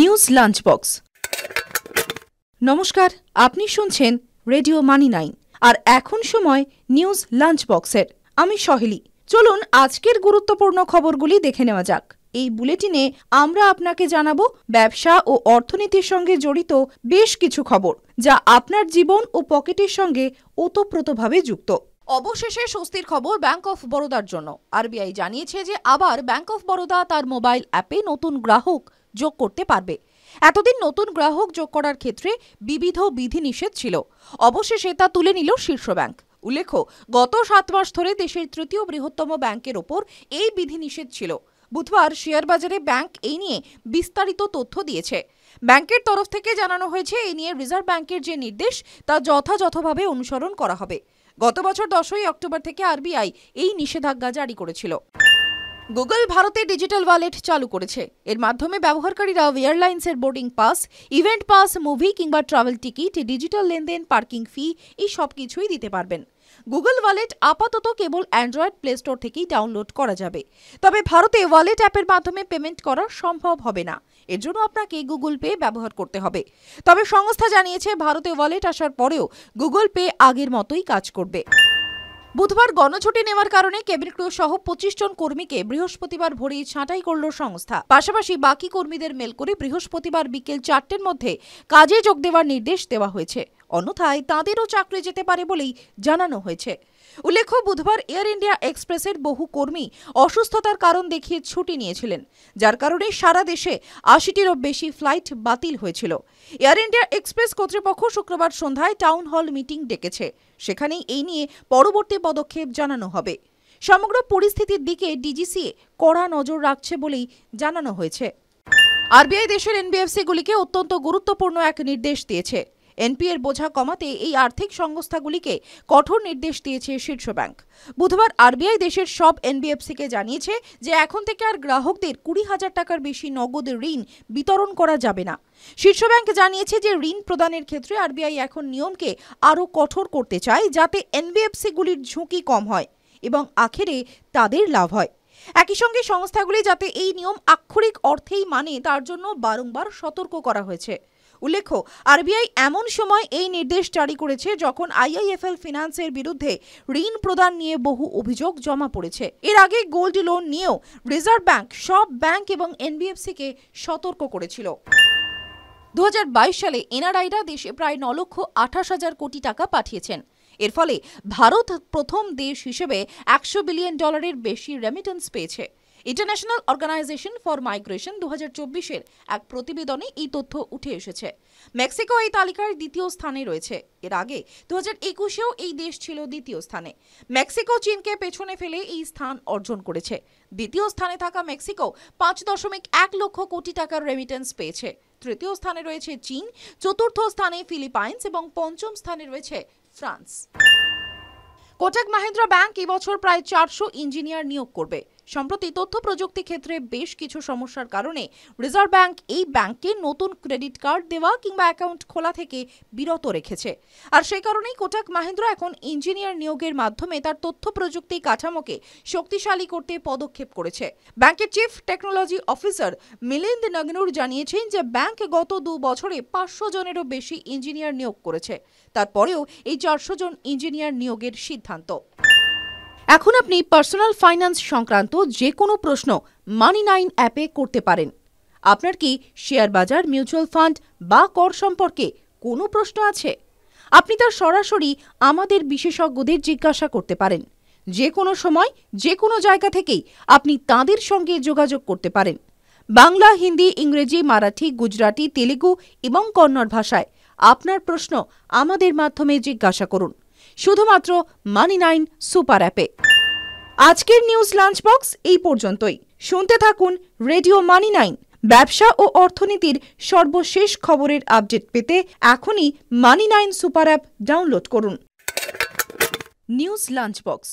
news lunch box নমস্কার আপনি শুনছেন রেডিও মানি নাইন আর এখন সময় নিউজ লাঞ্চ বক্সের আমি সহেলি চলুন আজকের গুরুত্বপূর্ণ খবরগুলি দেখে নেওয়া যাক এই বুলেটিনে আমরা আপনাকে জানাবো ব্যবসা ও অর্থনীতির সঙ্গে জড়িত বেশ কিছু খবর যা আপনার জীবন ও পকেটের সঙ্গে ওতপ্রোতভাবে যুক্ত অবশেষে স্বস্তির খবর ব্যাংক অফ বরোদার জন্য আরবিআই জানিয়েছে যে আবার ব্যাংক অফ বরোদা তার মোবাইল অ্যাপে নতুন গ্রাহক যোগ করতে পারবে এতদিন নতুন গ্রাহক যোগ করার ক্ষেত্রে বিবিধ বিধিনিষেধ ছিল অবশেষে তা তুলে নিল শীর্ষ ব্যাংক উল্লেখ্য গত সাত মাস ধরে দেশের তৃতীয় বৃহত্তম ব্যাংকের ওপর এই বিধিনিষেধ ছিল বুধবার শেয়ার বাজারে ব্যাংক এই নিয়ে বিস্তারিত তথ্য দিয়েছে ব্যাংকের তরফ থেকে জানানো হয়েছে এই নিয়ে রিজার্ভ ব্যাংকের যে নির্দেশ তা যথাযথভাবে অনুসরণ করা হবে গত বছর দশই অক্টোবর থেকে আরবিআই এই নিষেধাজ্ঞা জারি করেছিল গুগল ভারতে ডিজিটাল ওয়ালেট চালু করেছে এর মাধ্যমে ব্যবহারকারীরা এয়ারলাইন্সের boarding pass event pass movie কিংবা ট্রাভেল টিকিট ডিজিটাল লেনদেন পার্কিং ফি এই সব কিছুই দিতে পারবেন গুগল ওয়ালেট আপাতত কেবল অ্যান্ড্রয়েড প্লে স্টোর থেকেই ডাউনলোড করা যাবে তবে ভারতে ওয়ালেট অ্যাপের মাধ্যমে পেমেন্ট করা সম্ভব হবে না এর জন্য আপনাকে গুগল পে ব্যবহার করতে হবে তবে সংস্থা জানিয়েছে ভারতে ওয়ালেট আসার পরেও গুগল পে আগের মতোই কাজ করবে বুধবার গণছুটি নেওয়ার কারণে কেবিন ক্রু সহ পঁচিশ জন কর্মীকে বৃহস্পতিবার ভোরেই ছাঁটাই করল সংস্থা পাশাপাশি বাকি কর্মীদের মেল করে বৃহস্পতিবার বিকেল চারটের মধ্যে কাজে যোগ দেওয়ার নির্দেশ দেওয়া হয়েছে অন্যথায় তাঁদেরও চাকরি যেতে পারে বলেই জানানো হয়েছে উল্লেখ্য বুধবার এয়ার ইন্ডিয়া এক্সপ্রেসের বহু কর্মী অসুস্থতার কারণ দেখিয়ে ছুটি নিয়েছিলেন যার কারণে সারা দেশে আশিটিরও বেশি ফ্লাইট বাতিল হয়েছিল এয়ার ইন্ডিয়া এক্সপ্রেস কর্তৃপক্ষ শুক্রবার সন্ধ্যায় টাউন হল মিটিং ডেকেছে সেখানেই এই নিয়ে পরবর্তী পদক্ষেপ জানানো হবে সমগ্র পরিস্থিতির দিকে ডিজিসিএ কড়া নজর রাখছে বলেই জানানো হয়েছে আরবিআই দেশের এনবিএফসিগুলিকে অত্যন্ত গুরুত্বপূর্ণ এক নির্দেশ দিয়েছে এনপিএর বোঝা কমাতে এই আর্থিক সংস্থাগুলিকে কঠোর নির্দেশ দিয়েছে শীর্ষ ব্যাংক বুধবার আরবিআই দেশের সব এনবিএফসিকে জানিয়েছে যে এখন থেকে আর গ্রাহকদের কুড়ি হাজার টাকার বেশি নগদ ঋণ বিতরণ করা যাবে না শীর্ষ ব্যাংক জানিয়েছে যে ঋণ প্রদানের ক্ষেত্রে আরবিআই এখন নিয়মকে আরও কঠোর করতে চায় যাতে এনবিএফসিগুলির ঝুঁকি কম হয় এবং আখেরে তাদের লাভ হয় একই সঙ্গে সংস্থাগুলি যাতে এই নিয়ম আক্ষরিক অর্থেই মানে তার জন্য বারংবার সতর্ক করা হয়েছে উল্লেখ্য আরবিআই এমন সময় এই নির্দেশ জারি করেছে যখন আইআইএফএল ফিনান্সের বিরুদ্ধে ঋণ প্রদান নিয়ে বহু অভিযোগ জমা পড়েছে এর আগে গোল্ড লোন নিয়েও রিজার্ভ ব্যাংক সব ব্যাংক এবং এনবিএফসিকে সতর্ক করেছিল দু সালে এনআরআইরা দেশে প্রায় ন লক্ষ আঠাশ হাজার কোটি টাকা পাঠিয়েছেন এর ফলে ভারত প্রথম দেশ হিসেবে একশো বিলিয়ন ডলারের বেশি রেমিটেন্স পেয়েছে ইন্টারন্যাশনাল অর্গানাইজেশন ফর মাইগ্রেশন দু হাজার এক প্রতিবেদনে এই তথ্য উঠে এসেছে মেক্সিকো এই তালিকার দ্বিতীয় স্থানে রয়েছে এর আগে দু হাজার একুশেও এই দেশ ছিল দ্বিতীয় স্থানে মেক্সিকো চীনকে পেছনে ফেলে এই স্থান অর্জন করেছে দ্বিতীয় স্থানে থাকা মেক্সিকো পাঁচ দশমিক এক লক্ষ কোটি টাকার রেমিটেন্স পেয়েছে তৃতীয় স্থানে রয়েছে চীন চতুর্থ স্থানে ফিলিপাইন্স এবং পঞ্চম স্থানে রয়েছে ফ্রান্স কোটাক মাহিন্দ্রা ব্যাংক এবছর প্রায় চারশো ইঞ্জিনিয়ার নিয়োগ করবে সম্প্রতি তথ্য প্রযুক্তি ক্ষেত্রে বেশ কিছু সমস্যার কারণে রিজার্ভ ব্যাংক এই ব্যাংকে নতুন ক্রেডিট কার্ড দেওয়া কিংবা অ্যাকাউন্ট খোলা থেকে বিরত রেখেছে আর সেই কারণেই কোটাক মাহেন্দ্র এখন ইঞ্জিনিয়ার নিয়োগের মাধ্যমে তার তথ্য প্রযুক্তি কাঠামোকে শক্তিশালী করতে পদক্ষেপ করেছে ব্যাংকের chief technology officer Milind Nagnur জানিয়েছেন যে ব্যাংক গত দু বছরে পাঁচশো জনেরও বেশি ইঞ্জিনিয়ার নিয়োগ করেছে তারপরেও এই চারশো জন ইঞ্জিনিয়ার নিয়োগের সিদ্ধান্ত এখন আপনি পার্সোনাল ফাইন্যান্স সংক্রান্ত যে কোনো প্রশ্ন মানি নাইন অ্যাপে করতে পারেন আপনার কি শেয়ার বাজার মিউচুয়াল ফান্ড বা কর সম্পর্কে কোনো প্রশ্ন আছে আপনি তার সরাসরি আমাদের বিশেষজ্ঞদের জিজ্ঞাসা করতে পারেন যে কোনো সময় যে কোনো জায়গা থেকেই আপনি তাঁদের সঙ্গে যোগাযোগ করতে পারেন বাংলা হিন্দি ইংরেজি মারাঠি গুজরাটি তেলেগু এবং কন্নড় ভাষায় আপনার প্রশ্ন আমাদের মাধ্যমে জিজ্ঞাসা করুন শুধুমাত্র মানি নাইন সুপার অ্যাপে আজকের নিউজ লাঞ্চ বক্স এই পর্যন্তই শুনতে থাকুন রেডিও মানি নাইন ব্যবসা ও অর্থনীতির সর্বশেষ খবরের আপডেট পেতে এখনই money nine super app download করুন নিউজ লাঞ্চ বক্স